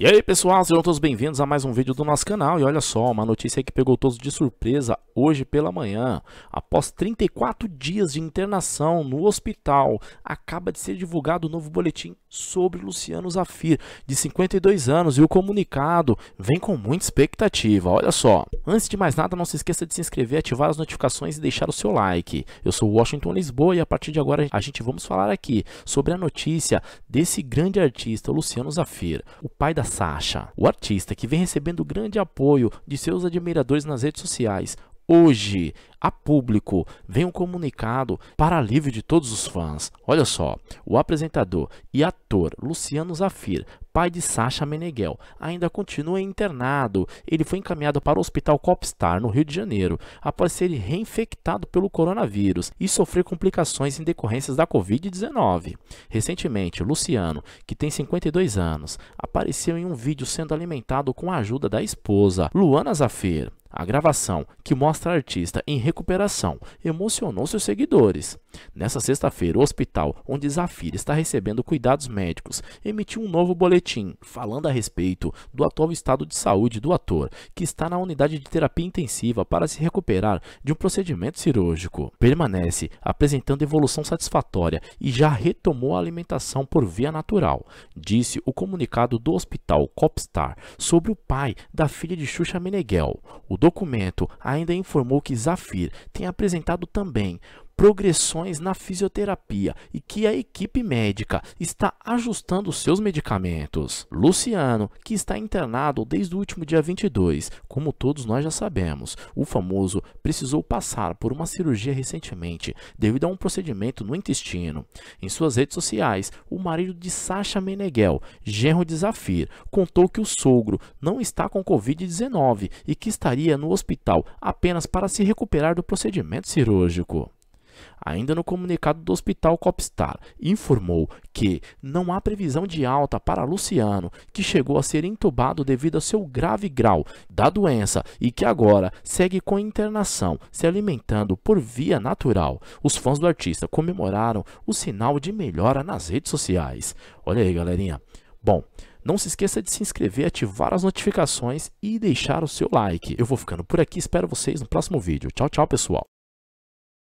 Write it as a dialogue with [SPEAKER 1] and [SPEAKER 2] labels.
[SPEAKER 1] E aí pessoal, sejam todos bem-vindos a mais um vídeo do nosso canal E olha só, uma notícia que pegou todos de surpresa hoje pela manhã Após 34 dias de internação no hospital Acaba de ser divulgado o um novo boletim sobre Luciano Zafir, de 52 anos, e o comunicado vem com muita expectativa. Olha só. Antes de mais nada, não se esqueça de se inscrever, ativar as notificações e deixar o seu like. Eu sou Washington Lisboa e a partir de agora a gente vamos falar aqui sobre a notícia desse grande artista Luciano Zafir, o pai da Sasha. O artista que vem recebendo grande apoio de seus admiradores nas redes sociais, hoje a público vem um comunicado para alívio de todos os fãs. Olha só, o apresentador e ator Luciano Zafir, pai de Sasha Meneghel, ainda continua internado. Ele foi encaminhado para o Hospital Copstar, no Rio de Janeiro, após ser reinfectado pelo coronavírus e sofrer complicações em decorrências da Covid-19. Recentemente, Luciano, que tem 52 anos, apareceu em um vídeo sendo alimentado com a ajuda da esposa, Luana Zafir. A gravação, que mostra a artista em recuperação, emocionou seus seguidores. Nessa sexta-feira, o hospital onde Zafira está recebendo cuidados médicos emitiu um novo boletim falando a respeito do atual estado de saúde do ator, que está na unidade de terapia intensiva para se recuperar de um procedimento cirúrgico. Permanece apresentando evolução satisfatória e já retomou a alimentação por via natural, disse o comunicado do hospital Copstar sobre o pai da filha de Xuxa Meneghel. O documento ainda informou que Zafir tem apresentado também progressões na fisioterapia e que a equipe médica está ajustando seus medicamentos. Luciano, que está internado desde o último dia 22, como todos nós já sabemos, o famoso precisou passar por uma cirurgia recentemente devido a um procedimento no intestino. Em suas redes sociais, o marido de Sasha Meneghel, genro de Zafir, contou que o sogro não está com Covid-19 e que estaria no hospital apenas para se recuperar do procedimento cirúrgico. Ainda no comunicado do Hospital Copstar, informou que não há previsão de alta para Luciano, que chegou a ser entubado devido ao seu grave grau da doença e que agora segue com internação, se alimentando por via natural. Os fãs do artista comemoraram o sinal de melhora nas redes sociais. Olha aí, galerinha. Bom, não se esqueça de se inscrever, ativar as notificações e deixar o seu like. Eu vou ficando por aqui, espero vocês no próximo vídeo. Tchau, tchau, pessoal.